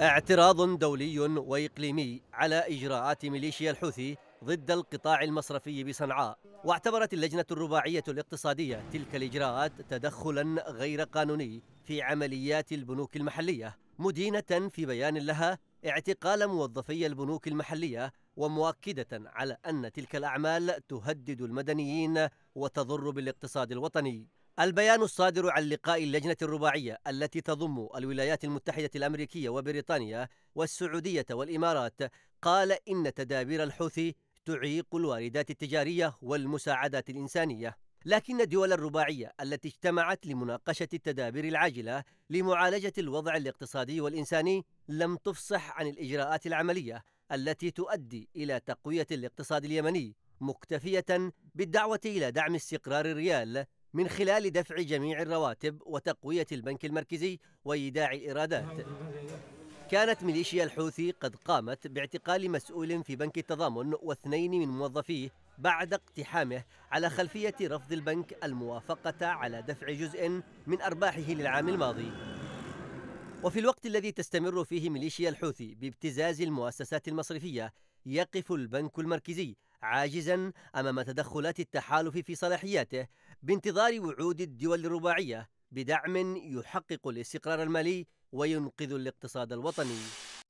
اعتراض دولي وإقليمي على إجراءات ميليشيا الحوثي ضد القطاع المصرفي بصنعاء واعتبرت اللجنة الرباعية الاقتصادية تلك الإجراءات تدخلا غير قانوني في عمليات البنوك المحلية مدينة في بيان لها اعتقال موظفي البنوك المحلية ومؤكدة على أن تلك الأعمال تهدد المدنيين وتضر بالاقتصاد الوطني البيان الصادر عن لقاء اللجنة الرباعية التي تضم الولايات المتحدة الأمريكية وبريطانيا والسعودية والإمارات قال إن تدابير الحوثي تعيق الواردات التجارية والمساعدات الإنسانية لكن الدول الرباعية التي اجتمعت لمناقشة التدابير العاجلة لمعالجة الوضع الاقتصادي والإنساني لم تفصح عن الإجراءات العملية التي تؤدي إلى تقوية الاقتصاد اليمني مكتفية بالدعوة إلى دعم استقرار الريال من خلال دفع جميع الرواتب وتقوية البنك المركزي وإيداع الإيرادات كانت ميليشيا الحوثي قد قامت باعتقال مسؤول في بنك التضامن واثنين من موظفيه بعد اقتحامه على خلفية رفض البنك الموافقة على دفع جزء من أرباحه للعام الماضي وفي الوقت الذي تستمر فيه ميليشيا الحوثي بابتزاز المؤسسات المصرفية يقف البنك المركزي عاجزا أمام تدخلات التحالف في صلاحياته بانتظار وعود الدول الرباعية بدعم يحقق الاستقرار المالي وينقذ الاقتصاد الوطني